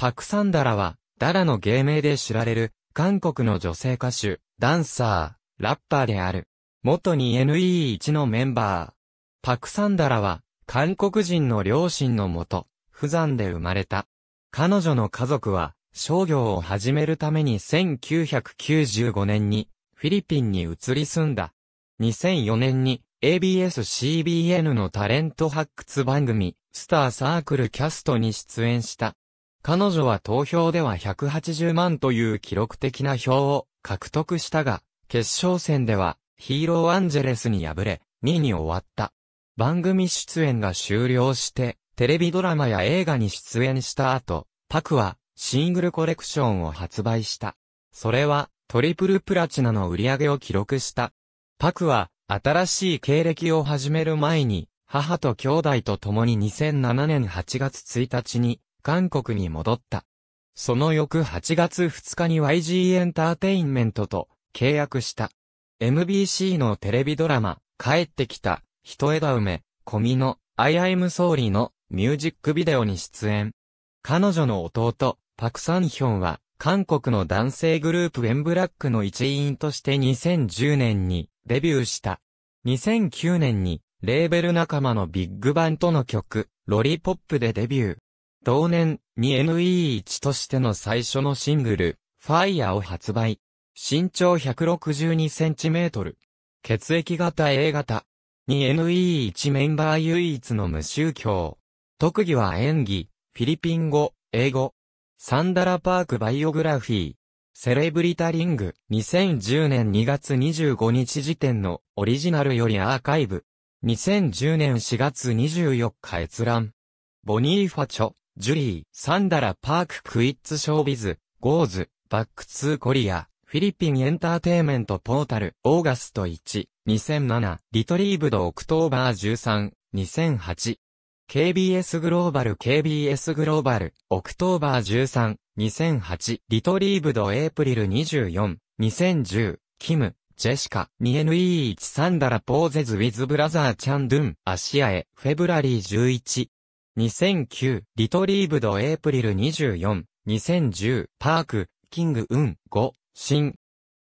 パクサンダラは、ダラの芸名で知られる、韓国の女性歌手、ダンサー、ラッパーである。元に NE1 のメンバー。パクサンダラは、韓国人の両親のもと、不山で生まれた。彼女の家族は、商業を始めるために1995年に、フィリピンに移り住んだ。2004年に、ABS-CBN のタレント発掘番組、スターサークルキャストに出演した。彼女は投票では180万という記録的な票を獲得したが、決勝戦ではヒーローアンジェレスに敗れ、2位に終わった。番組出演が終了して、テレビドラマや映画に出演した後、パクはシングルコレクションを発売した。それはトリプルプラチナの売り上げを記録した。パクは新しい経歴を始める前に、母と兄弟と共に2007年8月1日に韓国に戻った。その翌8月2日に YG エンターテインメントと契約した。MBC のテレビドラマ、帰ってきた、人枝梅、コミの、I am 総理のミュージックビデオに出演。彼女の弟、パクサンヒョンは、韓国の男性グループウェンブラックの一員として2010年にデビューした。2009年にレーベル仲間のビッグバンとの曲、ロリポップでデビュー。同年に NE1 としての最初のシングル、ファイヤーを発売。身長 162cm。血液型 A 型。に NE1 メンバー唯一の無宗教。特技は演技、フィリピン語、英語。サンダラパークバイオグラフィー。セレブリタリング。2010年2月25日時点のオリジナルよりアーカイブ。2010年4月24日閲覧。ボニーファチョ。ジュリー、サンダラ、パーク、クイッツ、ショービズ、ゴーズ、バックツーコリア、フィリピンエンターテイメントポータル、オーガスト1、2007、リトリーブドオクトーバー13、2008。KBS グローバル KBS グローバル、オクトーバー13、2008、リトリーブドエイプリル24、2010、キム、ジェシカ、2NE1 サンダラポーゼズウィズブラザーチャンドゥン、アシアへ、フェブラリー11、2009、リトリーブドエイプリル24、2010、パーク、キングウン、5、新。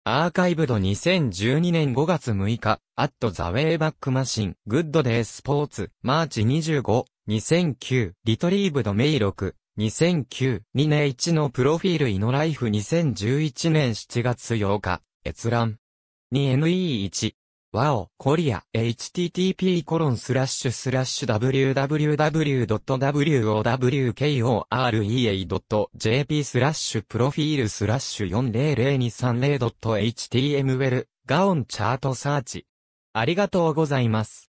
アーカイブド2012年5月6日、アットザウェイバックマシン、グッドデースポーツ、マーチ25、2009、リトリーブドメイ6、2009、2年1のプロフィールイノライフ2011年7月8日、閲覧。2NE1、ワオ、コリア、http コロンスラッシュスラッシュ www.wowkorea.jp スラッシュプロフィールスラッシュ 400230.html ガオンチャートサーチ。ありがとうございます。